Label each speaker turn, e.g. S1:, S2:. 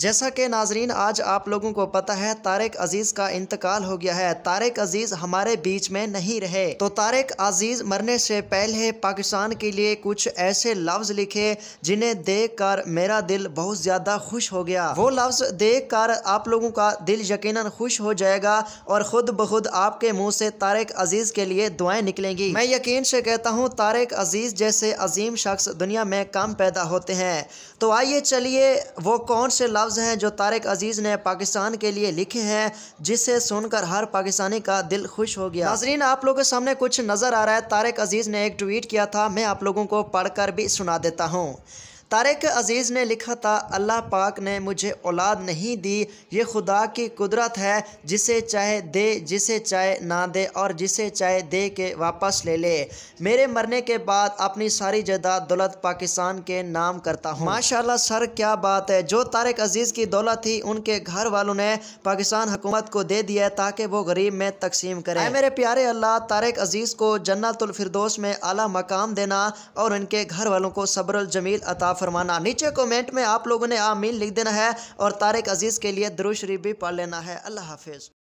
S1: जैसा कि नाजरीन आज आप लोगों को पता है तारिक अजीज़ का इंतकाल हो गया है तारिक अजीज़ हमारे बीच में नहीं रहे तो तारिक अजीज़ मरने से पहले पाकिस्तान के लिए कुछ ऐसे लफ्ज़ लिखे जिन्हें देख कर मेरा दिल बहुत ज़्यादा खुश हो गया वो लफ्ज़ देख कर आप लोगों का दिल यकीन खुश हो जाएगा और ख़ुद ब खुद आपके मुँह से तारिक अजीज़ के लिए दुआएँ निकलेंगी मैं यकीन से कहता हूँ तारिक अजीज़ जैसे अजीम शख्स दुनिया में कम पैदा होते हैं तो आइए चलिए वो कौन से लफ्ज़ लफ्ज़ हैं जो तारक अजीज़ ने पाकिस्तान के लिए लिखे हैं जिसे सुनकर हर पाकिस्तानी का दिल खुश हो गया नाजरीन आप लोगों के सामने कुछ नज़र आ रहा है तारक अजीज़ ने एक ट्वीट किया था मैं आप लोगों को पढ़कर भी सुना देता हूँ तारक अज़ीज़ ने लिखा था अल्लाह पाक ने मुझे औलाद नहीं दी ये खुदा की कुदरत है जिसे चाहे दे जिसे चाहे ना दे और जिसे चाहे दे के वापस ले ले मेरे मरने के बाद अपनी सारी जदाद दौलत पाकिस्तान के नाम करता हूँ माशाल्लाह सर क्या बात है जो तारक अज़ीज़ की दौलत थी उनके घर वालों ने पाकिस्तान हुकूमत को दे दिया ताकि वो गरीब में तकसीम करें मेरे प्यारे अल्लाह तारक अज़ीज़ को जन्नतुलफरदोस में अला मकाम देना और उनके घर वालों को सब्र जमील अता फरमाना नीचे कमेंट में आप लोगों ने आमीन लिख देना
S2: है और तारिक अजीज़ के लिए द्रुशरी भी पढ़ लेना है अल्लाह हाफिज़